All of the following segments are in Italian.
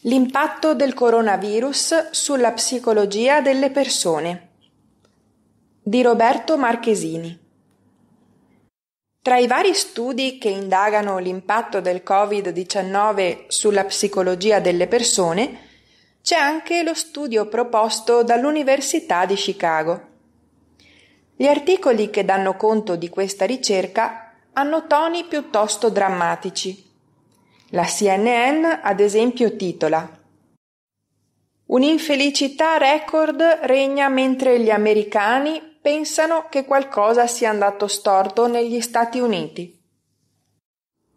L'impatto del coronavirus sulla psicologia delle persone di Roberto Marchesini Tra i vari studi che indagano l'impatto del Covid-19 sulla psicologia delle persone, c'è anche lo studio proposto dall'Università di Chicago. Gli articoli che danno conto di questa ricerca hanno toni piuttosto drammatici la CNN ad esempio titola Un'infelicità record regna mentre gli americani pensano che qualcosa sia andato storto negli Stati Uniti.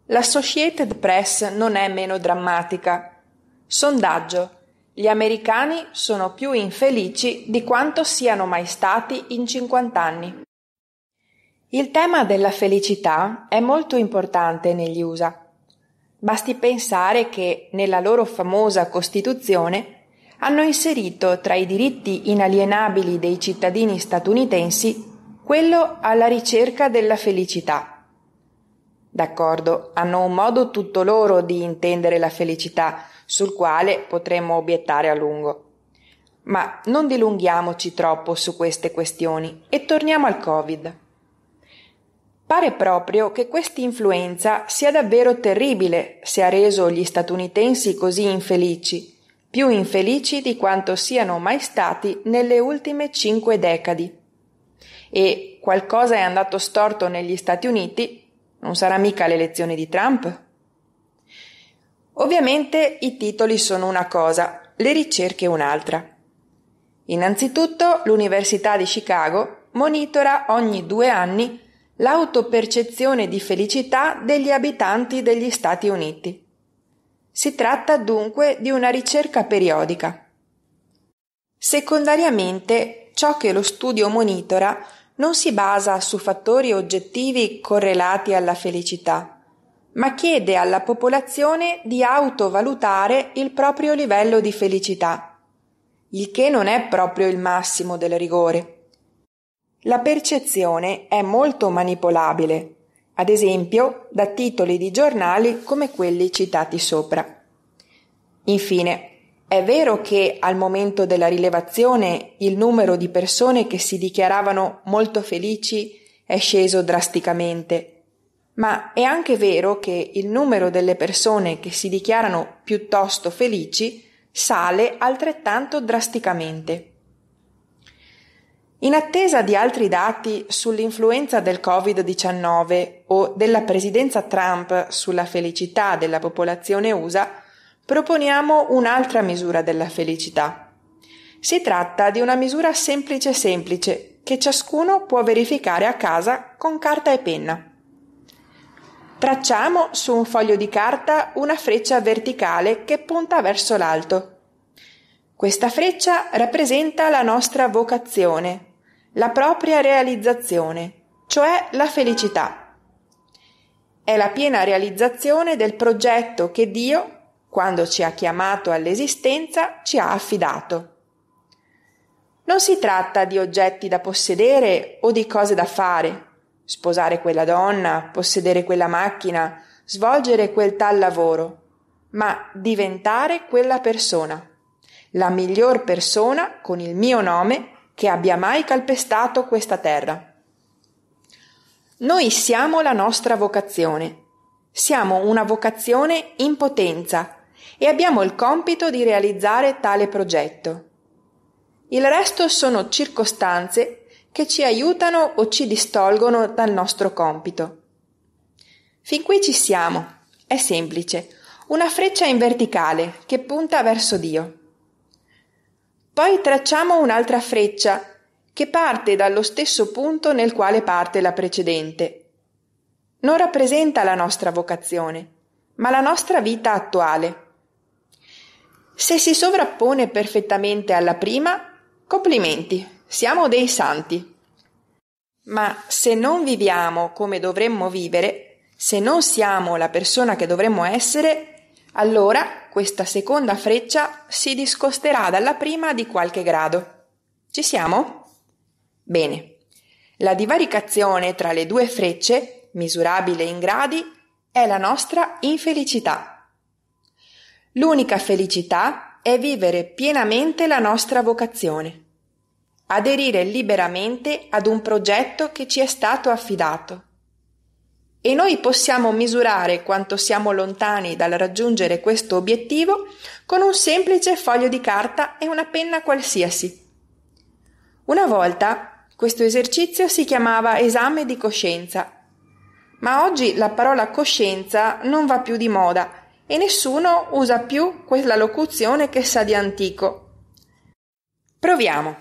L'Associated Press non è meno drammatica. Sondaggio. Gli americani sono più infelici di quanto siano mai stati in 50 anni. Il tema della felicità è molto importante negli USA Basti pensare che nella loro famosa Costituzione hanno inserito tra i diritti inalienabili dei cittadini statunitensi quello alla ricerca della felicità. D'accordo, hanno un modo tutto loro di intendere la felicità, sul quale potremmo obiettare a lungo. Ma non dilunghiamoci troppo su queste questioni e torniamo al Covid. Pare proprio che quest'influenza sia davvero terribile se ha reso gli statunitensi così infelici, più infelici di quanto siano mai stati nelle ultime cinque decadi. E qualcosa è andato storto negli Stati Uniti, non sarà mica l'elezione di Trump? Ovviamente i titoli sono una cosa, le ricerche un'altra. Innanzitutto l'Università di Chicago monitora ogni due anni l'autopercezione di felicità degli abitanti degli Stati Uniti. Si tratta dunque di una ricerca periodica. Secondariamente, ciò che lo studio monitora non si basa su fattori oggettivi correlati alla felicità, ma chiede alla popolazione di autovalutare il proprio livello di felicità, il che non è proprio il massimo del rigore. La percezione è molto manipolabile, ad esempio da titoli di giornali come quelli citati sopra. Infine, è vero che al momento della rilevazione il numero di persone che si dichiaravano molto felici è sceso drasticamente, ma è anche vero che il numero delle persone che si dichiarano piuttosto felici sale altrettanto drasticamente. In attesa di altri dati sull'influenza del Covid-19 o della presidenza Trump sulla felicità della popolazione USA, proponiamo un'altra misura della felicità. Si tratta di una misura semplice semplice che ciascuno può verificare a casa con carta e penna. Tracciamo su un foglio di carta una freccia verticale che punta verso l'alto. Questa freccia rappresenta la nostra vocazione, la propria realizzazione, cioè la felicità. È la piena realizzazione del progetto che Dio, quando ci ha chiamato all'esistenza, ci ha affidato. Non si tratta di oggetti da possedere o di cose da fare, sposare quella donna, possedere quella macchina, svolgere quel tal lavoro, ma diventare quella persona, la miglior persona con il mio nome che abbia mai calpestato questa terra. Noi siamo la nostra vocazione. Siamo una vocazione in potenza e abbiamo il compito di realizzare tale progetto. Il resto sono circostanze che ci aiutano o ci distolgono dal nostro compito. Fin qui ci siamo. È semplice. Una freccia in verticale che punta verso Dio. Poi tracciamo un'altra freccia, che parte dallo stesso punto nel quale parte la precedente. Non rappresenta la nostra vocazione, ma la nostra vita attuale. Se si sovrappone perfettamente alla prima, complimenti, siamo dei santi. Ma se non viviamo come dovremmo vivere, se non siamo la persona che dovremmo essere, allora questa seconda freccia si discosterà dalla prima di qualche grado. Ci siamo? Bene. La divaricazione tra le due frecce, misurabile in gradi, è la nostra infelicità. L'unica felicità è vivere pienamente la nostra vocazione, aderire liberamente ad un progetto che ci è stato affidato e noi possiamo misurare quanto siamo lontani dal raggiungere questo obiettivo con un semplice foglio di carta e una penna qualsiasi. Una volta questo esercizio si chiamava esame di coscienza, ma oggi la parola coscienza non va più di moda e nessuno usa più quella locuzione che sa di antico. Proviamo.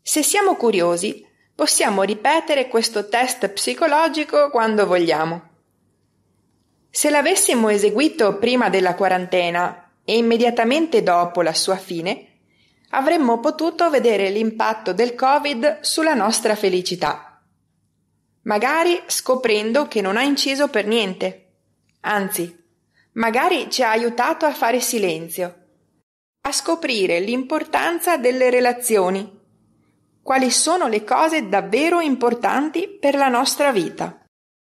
Se siamo curiosi, Possiamo ripetere questo test psicologico quando vogliamo. Se l'avessimo eseguito prima della quarantena e immediatamente dopo la sua fine, avremmo potuto vedere l'impatto del Covid sulla nostra felicità. Magari scoprendo che non ha inciso per niente. Anzi, magari ci ha aiutato a fare silenzio, a scoprire l'importanza delle relazioni quali sono le cose davvero importanti per la nostra vita?